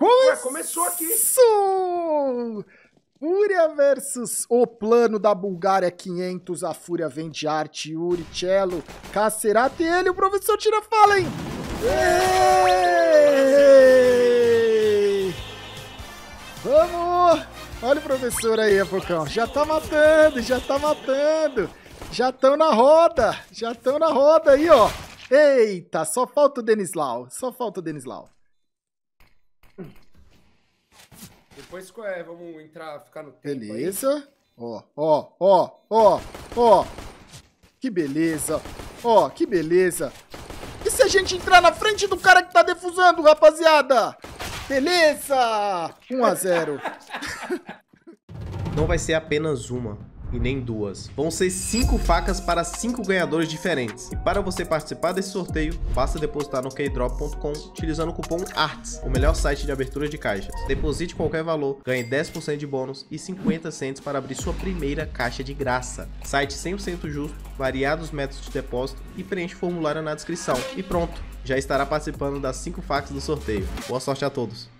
Começou, Ué, começou aqui. Fúria versus o plano da Bulgária 500. A Fúria vem de arte. Yuri, Cello, Cacerata ele, o professor Tira fala hein? Vamos! Olha o professor aí, Apocão. Já tá matando, já tá matando. Já estão na roda, já estão na roda aí, ó. Eita, só falta o Denislau, só falta o Denislau. Depois é, vamos entrar, ficar no tempo. Beleza. Ó, ó, ó, ó, ó. Que beleza. Ó, que beleza. E se a gente entrar na frente do cara que tá defusando, rapaziada? Beleza! 1 a 0. Não vai ser apenas uma e nem duas. Vão ser cinco facas para cinco ganhadores diferentes. E para você participar desse sorteio, basta depositar no keydrop.com utilizando o cupom ARTS, o melhor site de abertura de caixas. Deposite qualquer valor, ganhe 10% de bônus e 50 centos para abrir sua primeira caixa de graça. Site 100% justo, variados métodos de depósito e preenche o formulário na descrição. E pronto, já estará participando das cinco facas do sorteio. Boa sorte a todos!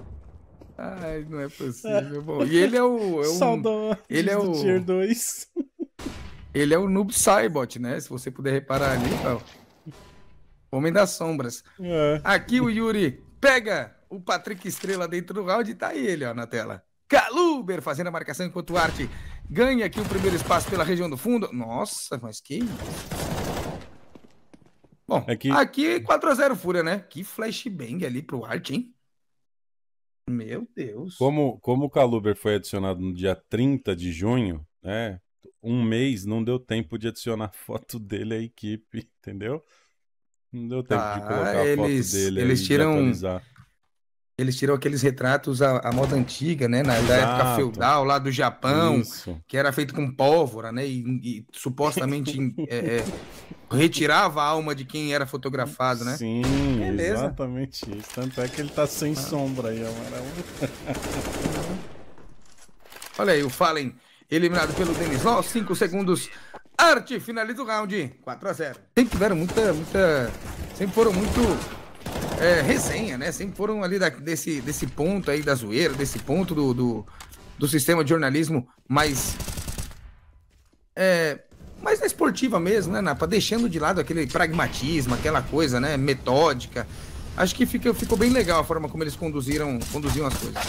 Ai, não é possível. É. Bom, e ele é o. É um, Saudão, ele é o. Tier 2. Ele é o Noob Saibot, né? Se você puder reparar ali, ó. Homem das Sombras. É. Aqui o Yuri pega o Patrick Estrela dentro do round e tá ele, ó, na tela. Kaluber fazendo a marcação enquanto o Arte ganha aqui o primeiro espaço pela região do fundo. Nossa, mas que Bom, é aqui, aqui 4x0 Fúria, né? Que flashbang ali pro Arte, hein? Meu Deus. Como, como o Caluber foi adicionado no dia 30 de junho, né? Um mês não deu tempo de adicionar foto dele à equipe, entendeu? Não deu tempo ah, de tá, colocar eles, a foto dele. Eles tiram. De eles tiram aqueles retratos à, à moda antiga, né? Na, da época feudal, lá do Japão, Isso. que era feito com pólvora, né? E, e supostamente é, é, retirava a alma de quem era fotografado, né? Sim, Beleza. É exatamente isso. Tanto é que ele tá sem ah. sombra aí, amarelo. Olha aí, o Fallen eliminado pelo Denis Law, 5 segundos. Arte finaliza o round, 4 a 0 Sempre tiveram muita, muita... Sempre foram muito é, resenha, né? Sempre foram ali da, desse, desse ponto aí da zoeira, desse ponto do, do, do sistema de jornalismo mais. É, mais na esportiva mesmo, né, Napa? Tá deixando de lado aquele pragmatismo, aquela coisa, né? Metódica. Acho que fica, ficou bem legal a forma como eles conduziram, conduziam as coisas.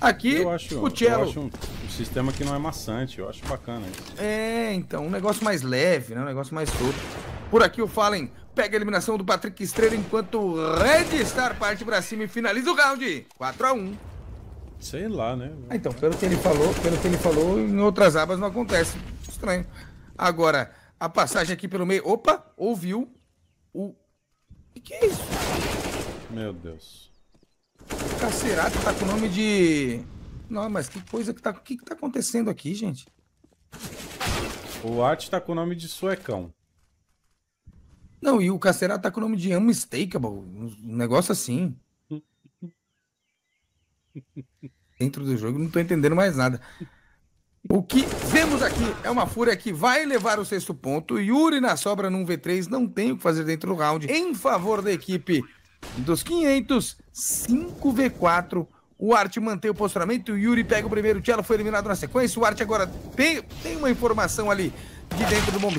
Aqui, eu acho, o Cello. Eu acho um, um, sistema que não é maçante, eu acho bacana isso. É, então, um negócio mais leve, né? Um negócio mais solto. Por aqui o Fallen pega a eliminação do Patrick Estrela, enquanto o Red Star parte pra cima e finaliza o round. 4x1. Sei lá, né? Ah, então, pelo que ele falou, pelo que ele falou, em outras abas não acontece. Estranho. Agora, a passagem aqui pelo meio. Opa, ouviu o. O que é isso? Meu Deus. O Cacerato tá com o nome de. Não, mas que coisa que tá. O que, que tá acontecendo aqui, gente? O Art tá com o nome de suecão. Não, e o Cacerá tá com o nome de Unmistakable, um negócio assim. Dentro do jogo, não tô entendendo mais nada. O que vemos aqui é uma fúria que vai levar o sexto ponto. Yuri na sobra num V3, não tem o que fazer dentro do round. Em favor da equipe dos 500, 5v4. O Art mantém o posicionamento o Yuri pega o primeiro tchelo, foi eliminado na sequência. O Art agora tem, tem uma informação ali de dentro do bomb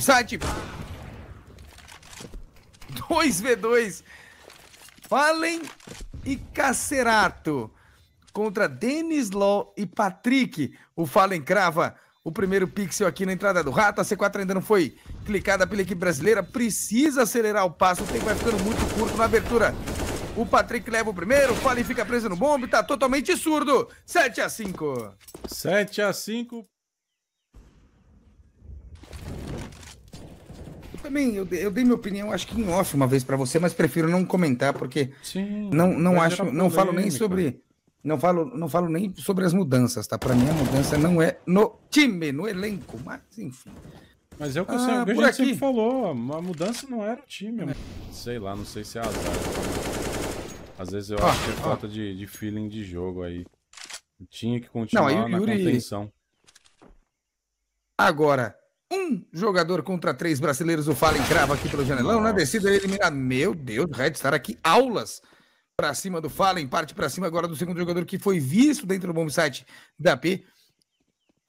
2v2. Fallen e Cacerato contra Denis Law e Patrick. O Fallen crava o primeiro pixel aqui na entrada do rato. A C4 ainda não foi clicada pela equipe brasileira. Precisa acelerar o passo. O tempo vai ficando muito curto na abertura. O Patrick leva o primeiro, o Fallen fica preso no bombe, tá totalmente surdo. 7 a 5. 7 a 5 também, eu, eu dei minha opinião, acho que em off uma vez para você, mas prefiro não comentar, porque Sim, não, não acho, não falo nem sobre. Não falo, não falo nem sobre as mudanças, tá? Para mim a mudança não é no time, no elenco, mas enfim. Mas é o que ah, eu sempre, é aqui. sempre falou, a mudança não era o time. É. Sei lá, não sei se é azar. Às vezes eu ah, acho que é ah. falta de, de feeling de jogo aí. Tinha que continuar não, aí na Yuri... contenção. Agora, um jogador contra três brasileiros, o Fallen crava aqui pelo janelão, né? Nossa. na descida ele elimina. Meu Deus, Red Star aqui, aulas para cima do Fallen, parte para cima agora do segundo jogador que foi visto dentro do bombsite site da P.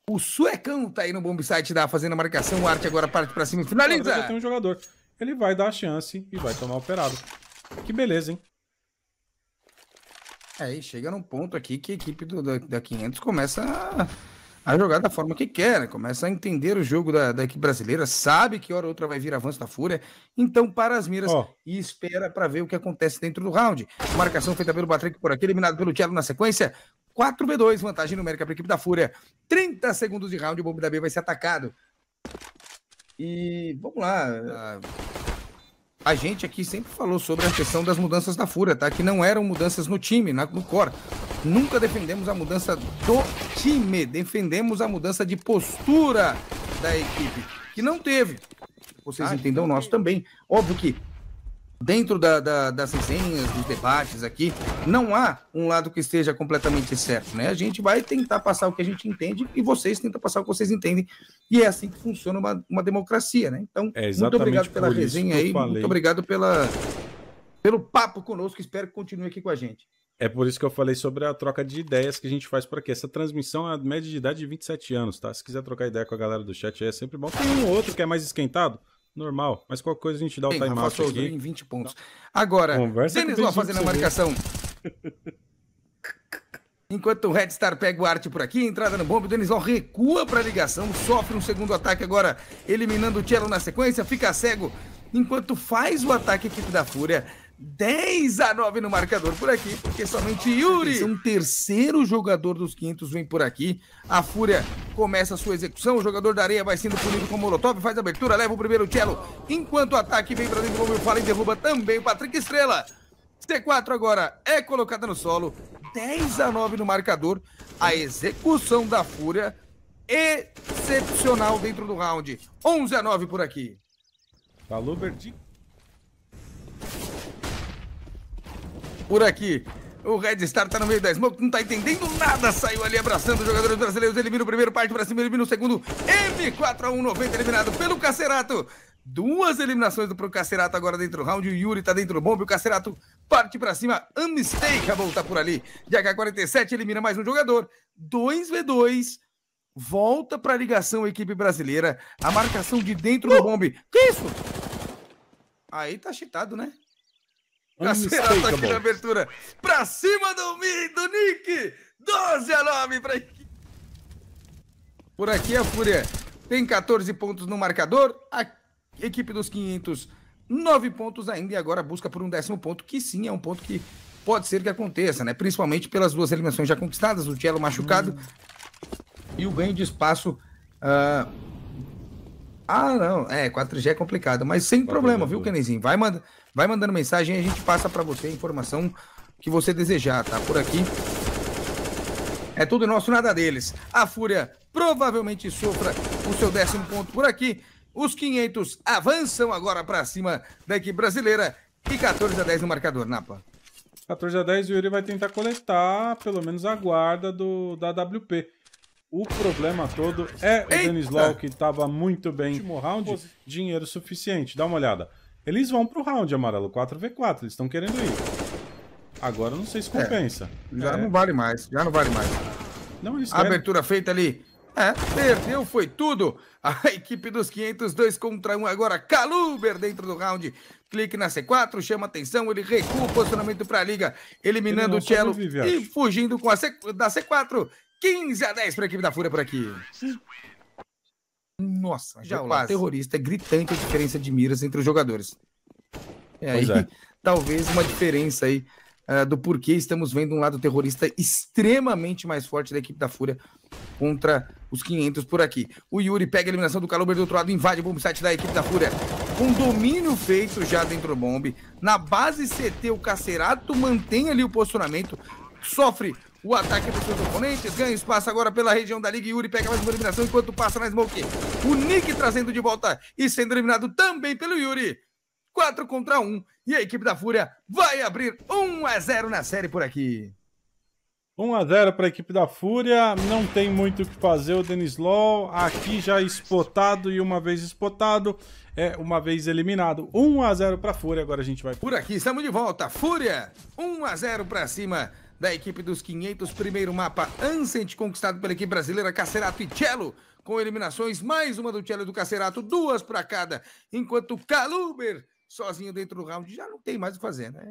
O suecão tá aí no bombsite da fazendo a marcação, o Arte agora parte para cima e finaliza. Tem um jogador, ele vai dar a chance e vai tomar o operado. Que beleza, hein? Aí é, chega num ponto aqui que a equipe do, da, da 500 começa a a jogar da forma que quer, né? começa a entender o jogo da, da equipe brasileira, sabe que hora ou outra vai vir avanço da Fúria, então para as miras oh. e espera para ver o que acontece dentro do round. Marcação feita pelo Patrick por aqui, eliminado pelo Thiago na sequência. 4v2, vantagem numérica para a equipe da Fúria. 30 segundos de round, o Bombe da B vai ser atacado. E vamos lá. Ah. A gente aqui sempre falou sobre a questão das mudanças da Fúria, tá? Que não eram mudanças no time, no core nunca defendemos a mudança do time, defendemos a mudança de postura da equipe, que não teve. Vocês ah, entendam nosso então é. também. Óbvio que dentro da, da, das resenhas, dos debates aqui, não há um lado que esteja completamente certo, né? A gente vai tentar passar o que a gente entende e vocês tentam passar o que vocês entendem. E é assim que funciona uma, uma democracia, né? Então, é muito obrigado pela resenha aí, falei. muito obrigado pela, pelo papo conosco, espero que continue aqui com a gente. É por isso que eu falei sobre a troca de ideias que a gente faz por aqui. Essa transmissão é a média de idade de 27 anos, tá? Se quiser trocar ideia com a galera do chat, é sempre bom. Tem um outro que é mais esquentado, normal. Mas qualquer coisa a gente dá o time out aqui. em 20 pontos. Agora, Conversa Denis Ló fazendo a marcação. Enquanto o Red Star pega o Arte por aqui, entrada no bombe, o Denisol recua para a ligação, sofre um segundo ataque agora, eliminando o Cello na sequência, fica cego, enquanto faz o ataque a equipe da Fúria. 10 a 9 no marcador por aqui, porque somente Yuri, é um terceiro jogador dos 500 vem por aqui. A Fúria começa a sua execução, o jogador da areia vai sendo punido com o Molotov, faz a abertura, leva o primeiro cello, enquanto o ataque vem para dentro, como eu falei, derruba também o Patrick Estrela. C4 agora é colocada no solo, 10 a 9 no marcador. A execução da Fúria excepcional dentro do round, 11 a 9 por aqui. Paluber de por aqui. O Red Star tá no meio da smoke, não tá entendendo nada. Saiu ali abraçando os jogadores brasileiros. Elimina o primeiro, parte pra cima, elimina o segundo. m 4 a 90 eliminado pelo Cacerato. Duas eliminações do pro Cacerato agora dentro do round. O Yuri tá dentro do bombe. O Cacerato parte pra cima. a volta por ali. De H47 elimina mais um jogador. 2v2. Volta pra ligação, equipe brasileira. A marcação de dentro do uh! bombe. Que isso? Aí tá cheatado, né? Acerta aqui na abertura. Pra cima do, do Nick! 12 a 9 pra Por aqui a é Fúria tem 14 pontos no marcador. A equipe dos 500, 9 pontos ainda. E agora busca por um décimo ponto, que sim é um ponto que pode ser que aconteça, né? Principalmente pelas duas eliminações já conquistadas, o Tielo machucado hum. e o ganho de espaço. Uh... Ah, não. É, 4G é complicado, mas sem problema, viu, Kenezinho? Vai mandar. Vai mandando mensagem e a gente passa para você a informação que você desejar, tá? Por aqui. É tudo nosso, nada deles. A Fúria provavelmente sofra o seu décimo ponto por aqui. Os 500 avançam agora para cima da equipe brasileira e 14 a 10 no marcador, Napa. 14 a 10, o Yuri vai tentar coletar pelo menos a guarda do, da WP. O problema todo é o Denis Law, que estava muito bem no último round, dinheiro suficiente. Dá uma olhada. Eles vão pro round amarelo, 4v4, eles estão querendo ir. Agora não sei se é, compensa. É, já é. não vale mais, já não vale mais. Não, eles querem. Abertura feita ali. É, perdeu, foi tudo. A equipe dos 502 contra 1 agora. Caluber dentro do round. Clique na C4, chama atenção, ele recua o posicionamento para a liga, eliminando o Cello e acho. fugindo com a C... da C4. 15 a 10 para a equipe da Fúria por aqui. Nossa, já é o terrorista é gritante a diferença de miras entre os jogadores. É aí, é. talvez uma diferença aí uh, do porquê estamos vendo um lado terrorista extremamente mais forte da equipe da Fúria contra os 500 por aqui. O Yuri pega a eliminação do Calober do outro lado, invade o bomb site da equipe da Fúria. Um domínio feito já dentro do bomb. Na base CT, o Cacerato mantém ali o posicionamento, sofre o ataque dos seus oponentes. Ganha espaço agora pela região da Liga. Yuri pega mais uma eliminação enquanto passa na Smoke. O Nick trazendo de volta e sendo eliminado também pelo Yuri. 4 contra 1. E a equipe da Fúria vai abrir 1 a 0 na série por aqui. 1 a 0 para a equipe da Fúria, não tem muito o que fazer o Denis Law, aqui já espotado e uma vez espotado, é uma vez eliminado. 1 a 0 para a Fúria, agora a gente vai Por aqui estamos de volta. Fúria, 1 a 0 para cima da equipe dos 500. Primeiro mapa Ancient, conquistado pela equipe brasileira Cacerato e Cello, com eliminações, mais uma do Cello e do Cacerato, duas para cada, enquanto Caluber, sozinho dentro do round, já não tem mais o que fazer, né?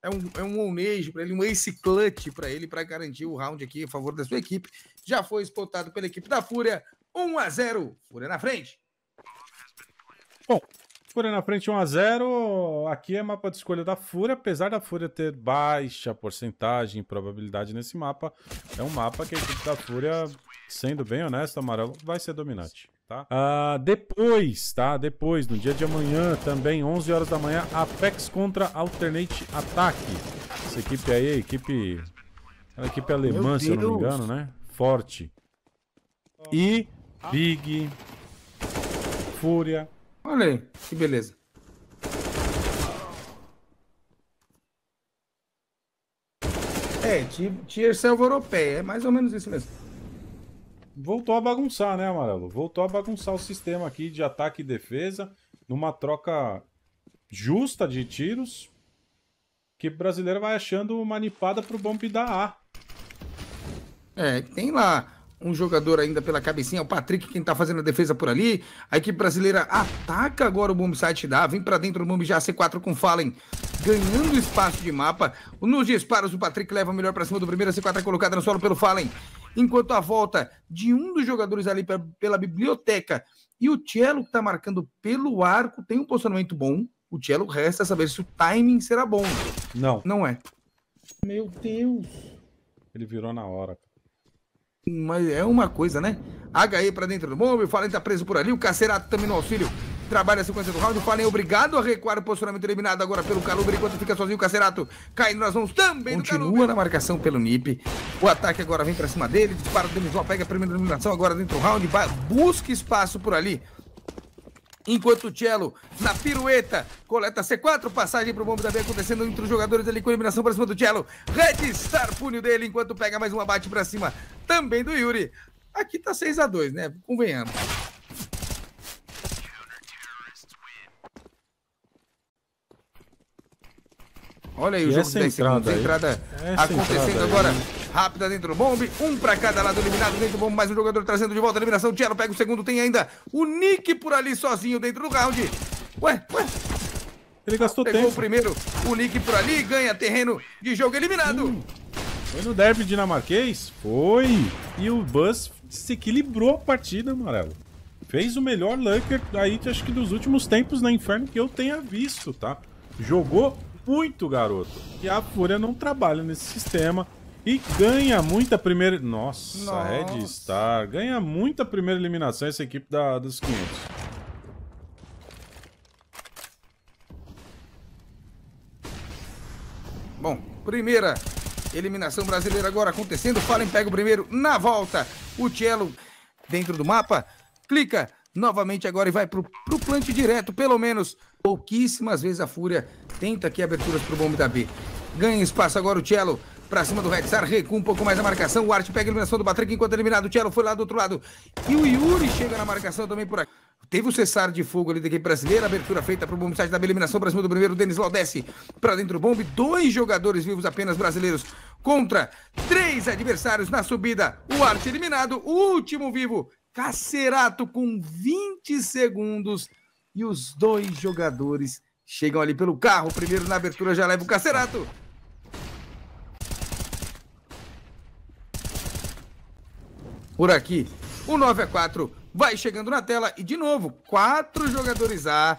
É um, é um onejo para ele, um ace clutch para ele, para garantir o round aqui a favor da sua equipe. Já foi espotado pela equipe da Fúria, 1 a 0 Fúria na frente. Bom, Fúria na frente 1x0. Aqui é mapa de escolha da Fúria. Apesar da Fúria ter baixa porcentagem e probabilidade nesse mapa, é um mapa que a equipe da Fúria, sendo bem honesto, amarelo, vai ser dominante. Tá? Uh, depois, tá? Depois, no dia de amanhã também, 11 horas da manhã, Apex contra Alternate Ataque. Essa equipe aí, equipe... É uma equipe alemã, se eu não me engano, né? Forte. E Big, Fúria, Olha aí, que beleza. É, tier selva europeia, é mais ou menos isso mesmo. Voltou a bagunçar, né, Amarelo? Voltou a bagunçar o sistema aqui de ataque e defesa, numa troca justa de tiros, que o brasileiro vai achando uma nipada pro bombe da A. É, tem lá um jogador ainda pela cabecinha, o Patrick, quem tá fazendo a defesa por ali. A equipe brasileira ataca agora o Bomb Site dá, vem para dentro do Bomb já C4 com Fallen, ganhando espaço de mapa. Nos disparos, o Patrick leva melhor para cima do primeiro, a C4 é colocada no solo pelo Fallen. Enquanto a volta de um dos jogadores ali pela biblioteca e o Cello, que tá marcando pelo arco, tem um posicionamento bom. O Cello resta saber se o timing será bom. Não. Não é. Meu Deus. Ele virou na hora, cara. Mas é uma coisa, né? HE para dentro do bombe, o Fallen tá preso por ali, o Cacerato também no auxílio. Trabalha a sequência do round, o Fallen é obrigado a recuar o posicionamento eliminado agora pelo calor. enquanto fica sozinho o Cacerato caindo nas mãos também Continua na marcação pelo Nip. O ataque agora vem para cima dele, dispara o Demisol, pega a primeira eliminação agora dentro do round, busca espaço por ali enquanto o Cello, na pirueta, coleta C4, passagem para o da também acontecendo entre os jogadores ali com eliminação para cima do Cello. Red Star, punho dele, enquanto pega mais um abate para cima também do Yuri. Aqui tá 6 a 2 né? Convenhamos. Olha aí que o jogo de Entrada acontecendo entrada agora. Aí. Rápida dentro do bombe. Um pra cada lado eliminado dentro do bombe. Mais um jogador trazendo de volta a eliminação. Tielo pega o segundo. Tem ainda o Nick por ali sozinho dentro do round. Ué, ué. Ele gastou Pegou tempo. o primeiro. O Nick por ali. Ganha terreno de jogo eliminado. Hum, foi no derby dinamarquês? Foi. E o Buzz desequilibrou a partida, amarelo. Fez o melhor Lunker aí, acho que dos últimos tempos na né? Inferno que eu tenha visto, tá? Jogou muito, garoto, e a Fúria não trabalha nesse sistema e ganha muita primeira... Nossa, Nossa. Red Star. Ganha muita primeira eliminação essa equipe da, dos 500. Bom, primeira eliminação brasileira agora acontecendo. Fallen pega o primeiro na volta. O Cello dentro do mapa. Clica novamente agora e vai pro, pro plant direto, pelo menos pouquíssimas vezes a Fúria tenta aqui aberturas pro bombe da B. Ganha espaço agora o Cello pra cima do Rexar, recua um pouco mais a marcação, o Art pega a eliminação do Patrick enquanto é eliminado, o Cello foi lá do outro lado e o Yuri chega na marcação também por aqui. Teve o cessar de fogo ali da equipe brasileira, abertura feita para o bombe site da eliminação para cima do primeiro, Denis Lau desce para dentro do bombe, dois jogadores vivos apenas brasileiros contra três adversários na subida, o Arte eliminado, o último vivo Cacerato com 20 segundos e os dois jogadores chegam ali pelo carro. Primeiro na abertura já leva o Cacerato. Por aqui, o 9 a 4 vai chegando na tela e de novo, quatro jogadores A,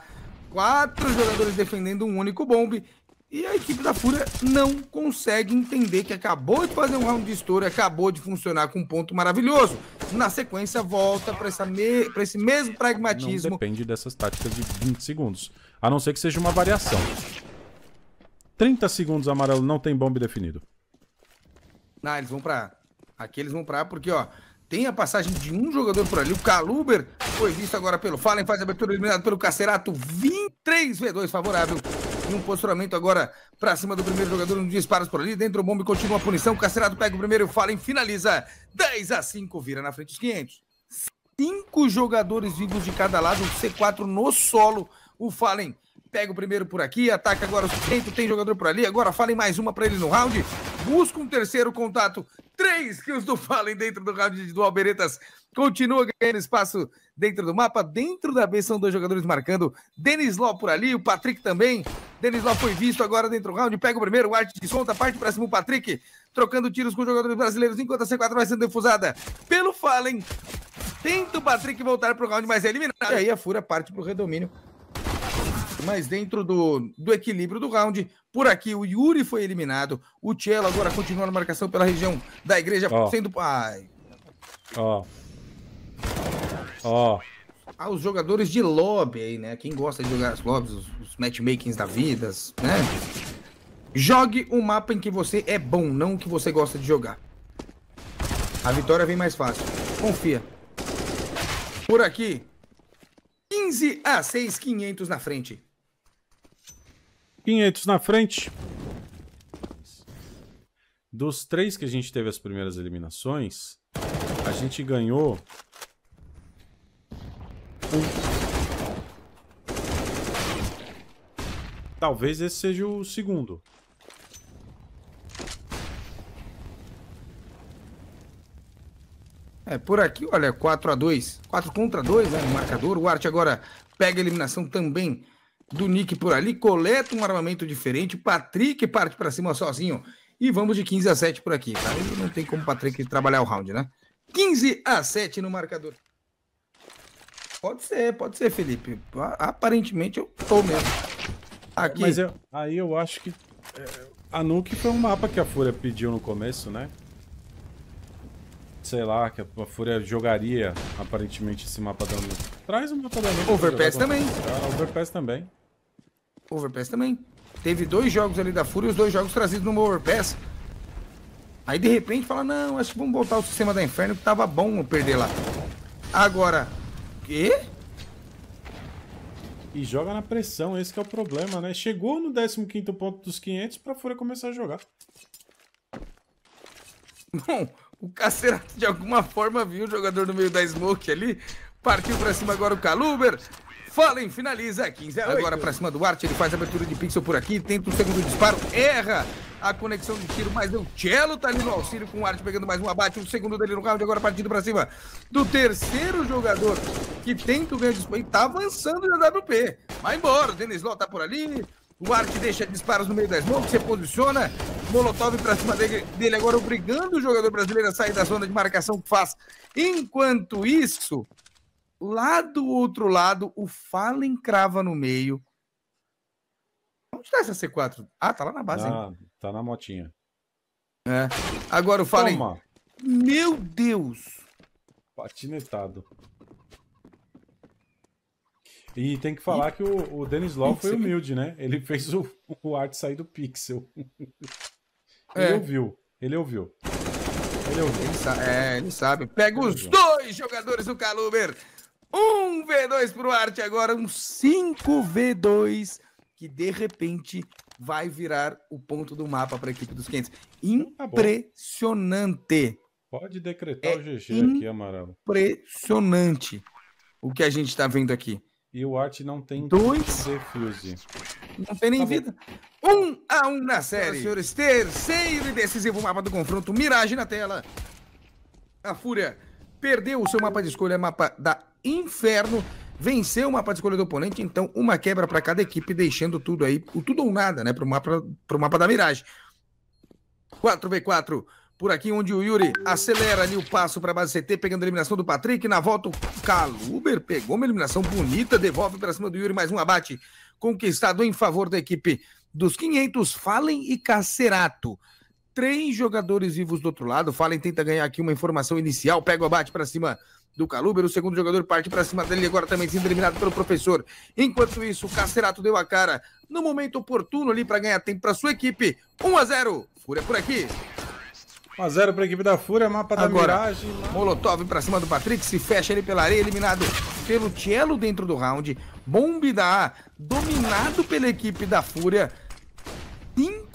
quatro jogadores defendendo um único bombe e a equipe da Fúria não consegue entender que acabou de fazer um round de estouro, acabou de funcionar com um ponto maravilhoso. Na sequência, volta para me... esse mesmo pragmatismo. Não depende dessas táticas de 20 segundos, a não ser que seja uma variação. 30 segundos amarelo, não tem bombe definido. Ah, eles vão para Aqui eles vão para porque, ó, tem a passagem de um jogador por ali. O Caluber foi visto agora pelo Fallen, faz abertura eliminado pelo Cacerato. 23 V2 favorável e um posicionamento agora pra cima do primeiro jogador. Um disparo por ali. Dentro do bombe continua a punição. O Cacerato pega o primeiro, fala e finaliza. 10 a 5. Vira na frente os 500. Cinco jogadores vivos de cada lado. O C4 no solo. O Fallen pega o primeiro por aqui, ataca agora o centro, tem jogador por ali, agora falem mais uma para ele no round, busca um terceiro contato. Três que os do Fallen dentro do round de dual Beretas. Continua ganhando espaço dentro do mapa. Dentro da B são dois jogadores marcando. Denis Ló por ali, o Patrick também. Denis Ló foi visto agora dentro do round. Pega o primeiro, o Arte desconta, parte para cima o Patrick. Trocando tiros com os jogadores brasileiros enquanto a C4 vai sendo defusada pelo Fallen. Tenta o Patrick voltar para o round, mas é eliminado. E aí a Fura parte para o redomínio mas dentro do, do equilíbrio do round. Por aqui, o Yuri foi eliminado. O Tchelo agora continua na marcação pela região da igreja, oh. sendo pai. Ó. Ó. Ah, os jogadores de lobby aí, né? Quem gosta de jogar as lobbies, os, os matchmakings da vida, né? Jogue o um mapa em que você é bom, não o que você gosta de jogar. A vitória vem mais fácil. Confia. Por aqui, 15 a 6, 500 na frente. 500 na frente. Dos três que a gente teve as primeiras eliminações, a gente ganhou... Um. Talvez esse seja o segundo. É, por aqui, olha, 4 a 2 4 contra 2, né, no marcador. O Arte agora pega a eliminação também do Nick por ali, coleta um armamento diferente, o Patrick parte para cima sozinho. E vamos de 15 a 7 por aqui, tá? não tem como o Patrick trabalhar o round, né? 15 a 7 no marcador. Pode ser, pode ser, Felipe. Aparentemente eu tô mesmo. Aqui. Mas eu, aí eu acho que. É, a Nuke foi um mapa que a Fúria pediu no começo, né? sei lá, que a Fúria jogaria aparentemente esse mapa da Nuke. Traz o mapa da Nuke. É, Overpass também. Overpass também. Overpass também. Teve dois jogos ali da Fúria, os dois jogos trazidos no Overpass. Aí de repente fala, não, acho que vamos botar o sistema da Inferno que tava bom perder lá. Agora, quê? E joga na pressão, esse é o problema, né? Chegou no 15º ponto dos 500 pra Fúria começar a jogar. Bom, o Cacerato de alguma forma viu o jogador no meio da smoke ali. Partiu pra cima agora o Caluber. Fallen finaliza 15 a 8. Agora pra cima do Arte, ele faz a abertura de pixel por aqui, tenta o um segundo disparo, erra a conexão de tiro, mas o Cello tá ali no auxílio com o Arte pegando mais um abate, um segundo dele no round, agora partindo pra cima do terceiro jogador que tenta o ganho de e tá avançando o WP. Vai embora, o Denis Ló tá por ali, o Art deixa disparos no meio das mãos, se posiciona. Molotov pra cima dele agora, obrigando o jogador brasileiro a sair da zona de marcação que faz. Enquanto isso, Lá do outro lado, o Fallen crava no meio. Onde tá essa C4? Ah, tá lá na base. Ah, tá na motinha. É. Agora o Fallen. Toma. Meu Deus! Patinetado. E tem que falar e... que o, o Dennis Law foi humilde, né? Ele fez o, o arte sair do pixel. É. Ele ouviu. Ele ouviu. Ele ouviu. Ele, é, ele sabe. Pega os dois jogadores do Caluber um V2 pro Arte agora, um 5V2 que de repente vai virar o ponto do mapa para a equipe dos 500. Tá impressionante. Pode decretar é o GG aqui, Amarelo. Impressionante o que a gente está vendo aqui. E o Art não tem dois defuse. Não tem nem tá vida. Bom. Um a um na série. Senhoras senhores, terceiro e decisivo mapa do confronto. Mirage na tela. A Fúria perdeu o seu mapa de escolha, mapa da Inferno, venceu o mapa de escolha do oponente, então uma quebra para cada equipe, deixando tudo aí, o tudo ou nada, né, para o mapa, pro mapa da miragem 4v4 por aqui, onde o Yuri acelera ali o passo para a base CT, pegando a eliminação do Patrick. Na volta, o Caluber pegou uma eliminação bonita, devolve para cima do Yuri, mais um abate conquistado em favor da equipe dos 500, Fallen e Cacerato três jogadores vivos do outro lado. Fallen tenta ganhar aqui uma informação inicial, pega o abate para cima do Caluber. O segundo jogador parte para cima dele, agora também sendo eliminado pelo professor. Enquanto isso, o Cacerato deu a cara no momento oportuno ali para ganhar tempo para sua equipe. 1 a 0 Fúria por aqui. 1x0 para a equipe da Fúria, mapa da Agora, Miragem. Molotov para cima do Patrick, se fecha ali pela areia, eliminado pelo Tielo dentro do round. Bombe da A, dominado pela equipe da Fúria.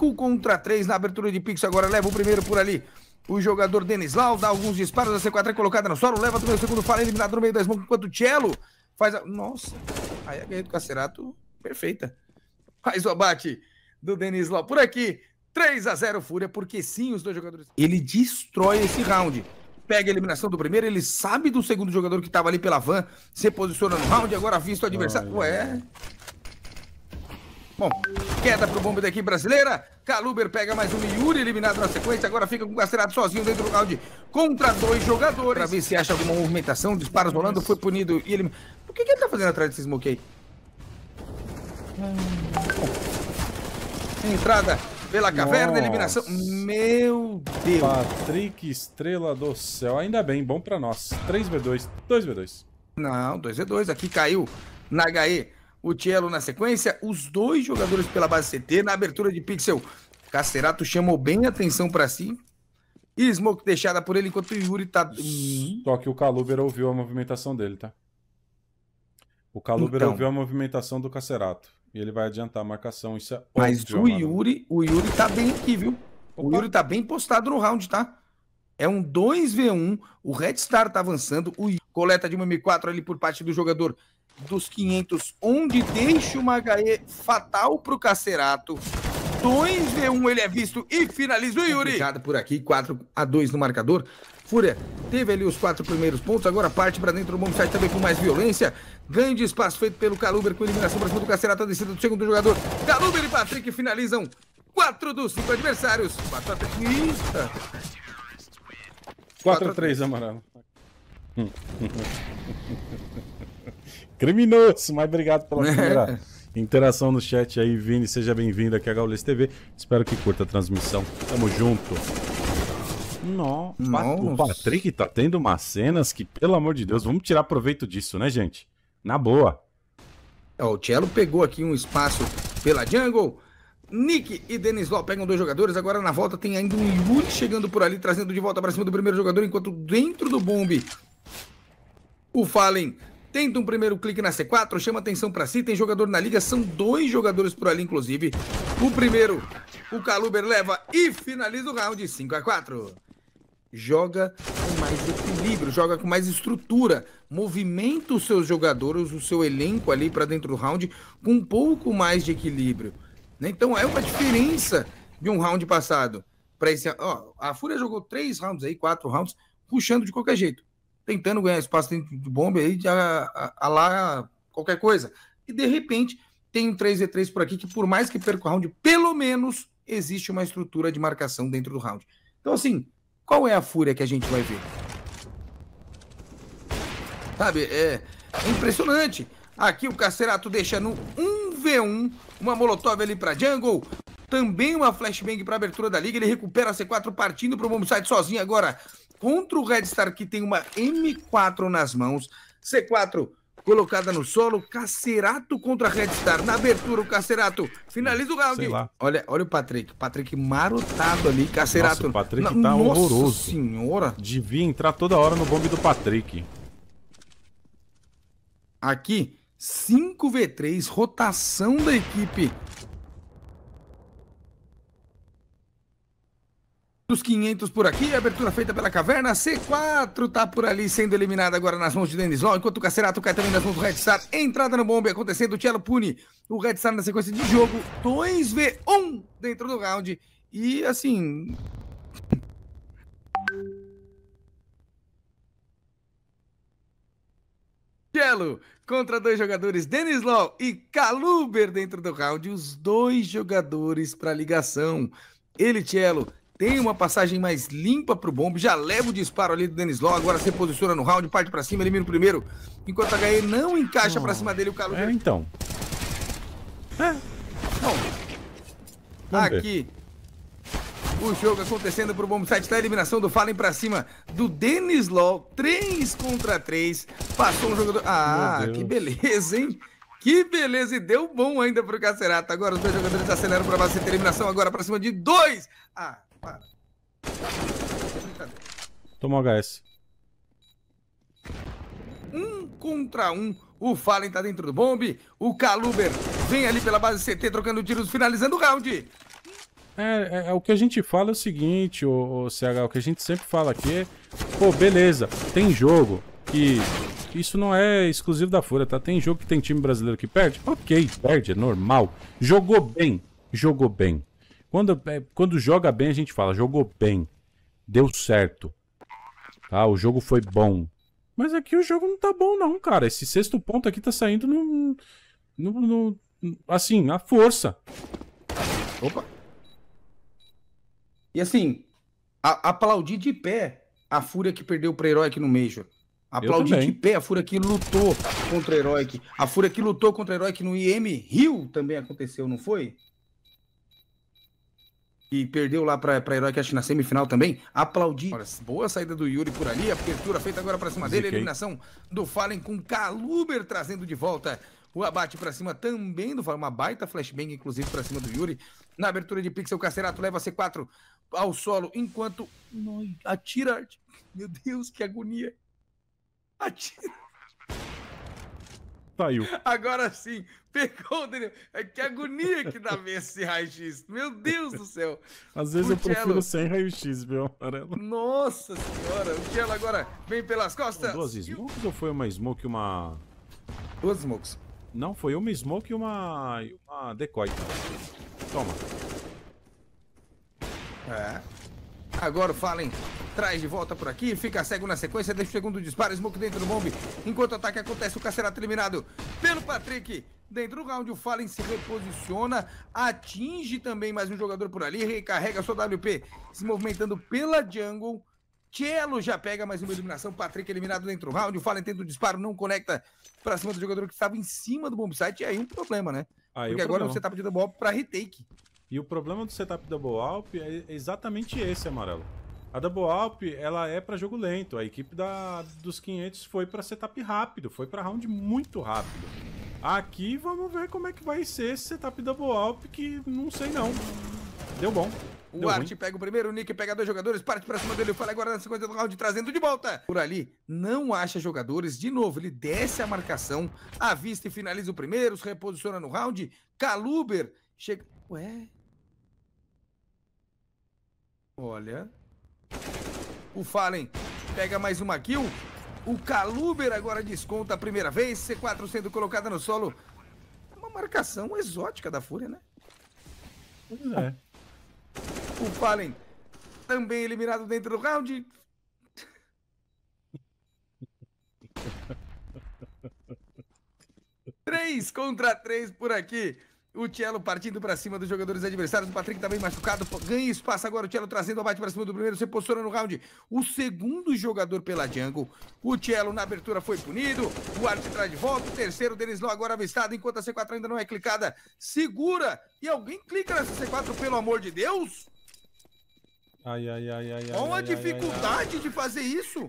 5 contra 3 na abertura de Pix. Agora leva o primeiro por ali. O jogador Denis Law dá alguns disparos. A C4 é colocada no solo. Leva também o segundo fala eliminado no meio da smoke. Enquanto o Cello faz a. Nossa, aí a ganha do Cacerato perfeita. Faz o abate do Denis Law por aqui. 3 a 0 Fúria, porque sim, os dois jogadores. Ele destrói esse round. Pega a eliminação do primeiro, ele sabe do segundo jogador que estava ali pela van, se posiciona no round, agora visto o adversário. Ué, Bom, queda pro bombe da equipe brasileira. Caluber pega mais um Yuri eliminado na sequência. Agora fica com o Gasterato sozinho dentro do round contra dois jogadores. Pra ver se acha alguma movimentação. Disparos rolando, foi punido e ele. O que, que ele tá fazendo atrás desse smoke aí? Bom, entrada pela caverna, Nossa. eliminação. Meu Deus. Patrick, estrela do céu. Ainda bem, bom pra nós. 3v2, 2v2. Não, 2v2. Aqui caiu na HE o Cielo na sequência, os dois jogadores pela base CT na abertura de pixel. Cacerato chamou bem a atenção para si. E Smoke deixada por ele enquanto o Yuri tá. Só que o Caluber ouviu a movimentação dele, tá? O Caluber então... ouviu a movimentação do Cacerato. E ele vai adiantar a marcação. Isso é Mas óbvio, o Yuri, mano. o Yuri tá bem aqui, viu? Opa. O Yuri tá bem postado no round, tá? É um 2v1. O Red Star tá avançando. O coleta de uma M4 ali por parte do jogador dos 500, onde deixa o Magaé fatal pro Cacerato. 2v1 ele é visto e finaliza o Yuri. Complicado por aqui, 4x2 no marcador. Fúria teve ali os quatro primeiros pontos, agora parte para dentro do bom site também com mais violência. Ganho de espaço feito pelo Caluber com eliminação para cima do Cacerato, a descida do segundo jogador. Caluber e Patrick finalizam 4 dos 5 adversários. 4 a 3. Eita. 4 a 3, amarelo. Criminoso, mas obrigado pela é. primeira interação no chat aí, Vini. Seja bem-vindo aqui à Gaules TV. Espero que curta a transmissão. Tamo junto. Nossa. O Patrick tá tendo umas cenas que, pelo amor de Deus, vamos tirar proveito disso, né, gente? Na boa. É, o Cello pegou aqui um espaço pela jungle. Nick e Denis Law pegam dois jogadores. Agora na volta tem ainda um Yuri chegando por ali, trazendo de volta para cima do primeiro jogador, enquanto dentro do bombe o Fallen Tenta um primeiro clique na C4, chama atenção para si, tem jogador na liga, são dois jogadores por ali, inclusive. O primeiro, o Caluber leva e finaliza o round 5 a 4 Joga com mais equilíbrio, joga com mais estrutura, movimenta os seus jogadores, o seu elenco ali para dentro do round com um pouco mais de equilíbrio. Né? Então é uma diferença de um round passado para esse. Ó, a Fúria jogou três rounds aí, quatro rounds, puxando de qualquer jeito tentando ganhar espaço dentro de bomba aí, de a, a, a lá qualquer coisa. E de repente tem um 3v3 por aqui que, por mais que perca o round, pelo menos existe uma estrutura de marcação dentro do round. Então, assim, qual é a fúria que a gente vai ver? Sabe, é, é impressionante. Aqui o Cacerato deixa no 1v1, uma Molotov ali para Jungle, também uma flashbang para abertura da liga, ele recupera a C4 partindo para o sozinho agora contra o Red Star, que tem uma M4 nas mãos. C4 colocada no solo. Cacerato contra Red Star. Na abertura, o Cacerato finaliza o round. Olha, olha o Patrick. Patrick marotado ali. Cacerato. Nossa, o Patrick tá Nossa horroroso. senhora. Devia entrar toda hora no bombe do Patrick. Aqui, 5v3, rotação da equipe Dos 500 por aqui, abertura feita pela Caverna, C4 tá por ali sendo eliminado agora nas mãos de Denis Law, enquanto o Cacerato cai também nas mãos do Red Star, entrada no bombe acontecendo, o Cello pune o Red Star na sequência de jogo, 2v1 dentro do round, e assim... Cello contra dois jogadores, Denis Law e Caluber dentro do round, os dois jogadores para ligação, ele Cello tem uma passagem mais limpa pro bombe, já leva o disparo ali do Denis Law, agora se posiciona no round, parte para cima, elimina o primeiro, enquanto a HE não encaixa oh. para cima dele o Carlos É, então. É. Bom, aqui. O jogo acontecendo pro Bomb Site da eliminação do Fallen pra cima do Denis Law. 3 contra 3. Passou um jogador. Ah, que beleza, hein? Que beleza, e deu bom ainda pro Cacerato. Agora os dois jogadores aceleram pra base de eliminação, agora pra cima de dois. Ah, para. Toma HS. Um contra um. O Fallen tá dentro do bombe. O Caluber vem ali pela base CT trocando tiros, finalizando o round. É, é, é, o que a gente fala é o seguinte, o, o CH, o que a gente sempre fala aqui é, pô, beleza, tem jogo que isso não é exclusivo da Fúria, tá? Tem jogo que tem time brasileiro que perde, ok, perde, é normal. Jogou bem, jogou bem. Quando, é, quando joga bem, a gente fala, jogou bem, deu certo. Tá? O jogo foi bom. Mas aqui o jogo não tá bom, não, cara. Esse sexto ponto aqui tá saindo no. no, no assim, na força. Opa! E assim, a, aplaudir de pé a fúria que perdeu pro herói aqui no Major. Aplaudir de pé a fúria que lutou contra o herói. A fúria que lutou contra o herói no IM Rio também aconteceu, não foi? perdeu lá para Herói Cast na semifinal também. Aplaudi. Olha, boa saída do Yuri por ali, apertura feita agora para cima dele, eliminação do Fallen com Kaluber trazendo de volta o abate para cima também do Fallen, uma baita flashbang inclusive para cima do Yuri. Na abertura de Pixel, Cacerato leva C4 ao solo, enquanto atira. Meu Deus, que agonia! Atira. Saiu. Agora sim, pegou o Daniel. É que agonia que dá ver esse raio-x. Meu Deus do céu. Às vezes eu prefiro sem raio-x, meu amarelo. Nossa senhora, o ela agora vem pelas costas. duas smokes e... ou foi uma smoke e uma. Duas smokes. Não, foi uma smoke e uma. uma decoy. Toma. É. Agora o Fallen traz de volta por aqui, fica cego na sequência, deixa o segundo disparo, Smoke dentro do bombe. Enquanto o ataque acontece, o Cacerato é eliminado pelo Patrick. Dentro do round, o Fallen se reposiciona, atinge também mais um jogador por ali, recarrega sua WP, se movimentando pela jungle. Cello já pega mais uma eliminação, Patrick eliminado dentro do round, o Fallen tenta o disparo, não conecta pra cima do jogador que estava em cima do bombsite e aí um problema, né? Aí Porque agora problema. você tá pedindo a bola pra retake. E o problema do setup Double Alp é exatamente esse, amarelo. A Double Alp, ela é para jogo lento. A equipe da, dos 500 foi para setup rápido, foi para round muito rápido. Aqui vamos ver como é que vai ser esse setup Double Alp, que não sei não. Deu bom. Deu o Art ruim. pega o primeiro, o Nick pega dois jogadores, parte pra cima dele, fala agora na sequência do round, trazendo de volta. Por ali, não acha jogadores, de novo, ele desce a marcação, avista e finaliza o primeiro, se reposiciona no round, Caluber chega... Ué, Olha. O Fallen pega mais uma kill. O Caluber agora desconta a primeira vez. C4 sendo colocada no solo. Uma marcação exótica da Fúria, né? Pois é. O Fallen também eliminado dentro do round. Três contra três por aqui. O Cello partindo para cima dos jogadores adversários. O Patrick também tá machucado. Ganha espaço agora. O Cello trazendo o abate para cima do primeiro. Você postura no round. O segundo jogador pela jungle. O Cello na abertura foi punido. O Arte traz tá de volta. O terceiro, o Denislau agora avistado. Enquanto a C4 ainda não é clicada. Segura. E alguém clica nessa C4, pelo amor de Deus. Ai, ai, ai, ai. Olha a dificuldade ai, ai, ai. de fazer isso.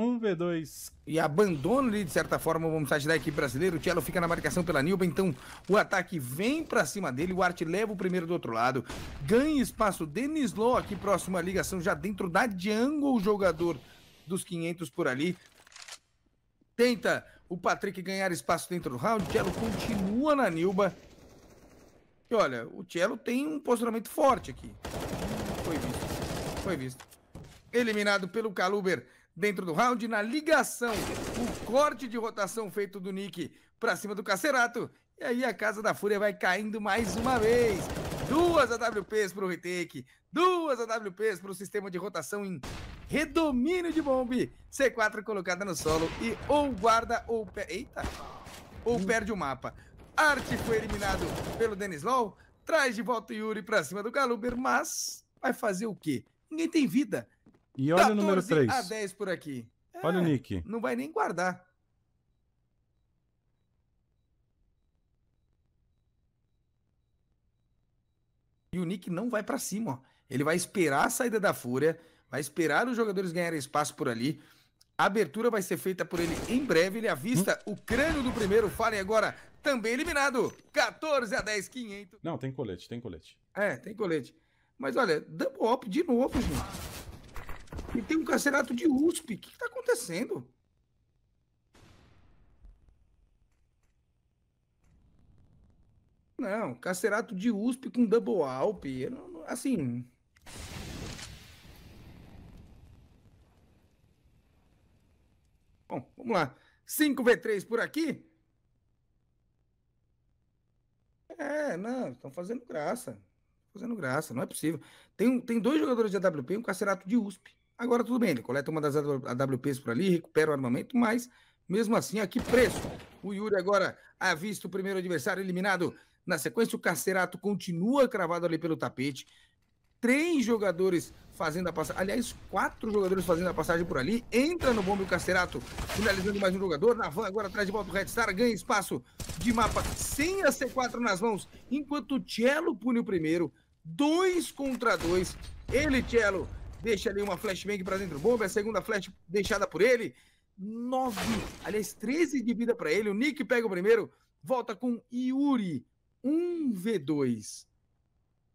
1v2. E abandona ali, de certa forma, o site da equipe brasileira. O Cello fica na marcação pela Nilba, então o ataque vem para cima dele. O Art leva o primeiro do outro lado. Ganha espaço. Denis Law aqui, próximo à ligação, já dentro da jungle, o jogador dos 500 por ali. Tenta o Patrick ganhar espaço dentro do round. O Cello continua na Nilba. E olha, o Cello tem um posicionamento forte aqui. Foi visto. Foi visto. Eliminado pelo Caluber dentro do round, na ligação, o corte de rotação feito do Nick para cima do Cacerato. E aí a Casa da Fúria vai caindo mais uma vez. Duas AWPs para o retake, duas AWPs para o sistema de rotação em redomínio de bombe. C4 colocada no solo e ou guarda ou... Pe... Eita! Ou hum. perde o mapa. Arte foi eliminado pelo Denis Law, traz de volta o Yuri para cima do Galuber, mas vai fazer o quê? Ninguém tem vida. E olha o número 3. a 10 por aqui. É, olha o é, Nick. Não vai nem guardar. E o Nick não vai para cima, ó. Ele vai esperar a saída da Fúria, vai esperar os jogadores ganharem espaço por ali. A abertura vai ser feita por ele em breve. Ele avista hum? o crânio do primeiro. Falem agora, também eliminado. 14 a 10, 500. Não, tem colete, tem colete. É, tem colete. Mas olha, double up de novo, gente. E tem um carcerato de USP. O que está acontecendo? Não, carcerato de USP com double alp. Assim. Bom, vamos lá. 5v3 por aqui? É, não, estão fazendo graça. Fazendo graça, não é possível. Tem, tem dois jogadores de AWP e um carcerato de USP. Agora tudo bem, ele coleta uma das AWPs por ali, recupera o armamento, mas mesmo assim, a que preço? O Yuri agora avista o primeiro adversário eliminado. Na sequência, o Cacerato continua cravado ali pelo tapete. Três jogadores fazendo a passagem. Aliás, quatro jogadores fazendo a passagem por ali. Entra no bombe o Cacerato, finalizando mais um jogador. Navan agora atrás de volta o Red Star, ganha espaço de mapa sem a C4 nas mãos. Enquanto o Cello pune o primeiro. Dois contra dois. Ele, Cello, deixa ali uma flashbang para dentro do bomba, é a segunda flash deixada por ele, 9, aliás, 13 de vida para ele. O Nick pega o primeiro, volta com Yuri, 1v2.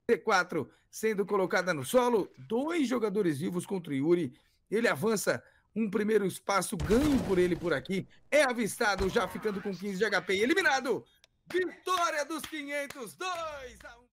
c 4 sendo colocada no solo, dois jogadores vivos contra o Yuri. Ele avança um primeiro espaço ganho por ele por aqui. É avistado, já ficando com 15 de HP eliminado. Vitória dos 500, 2 a 1.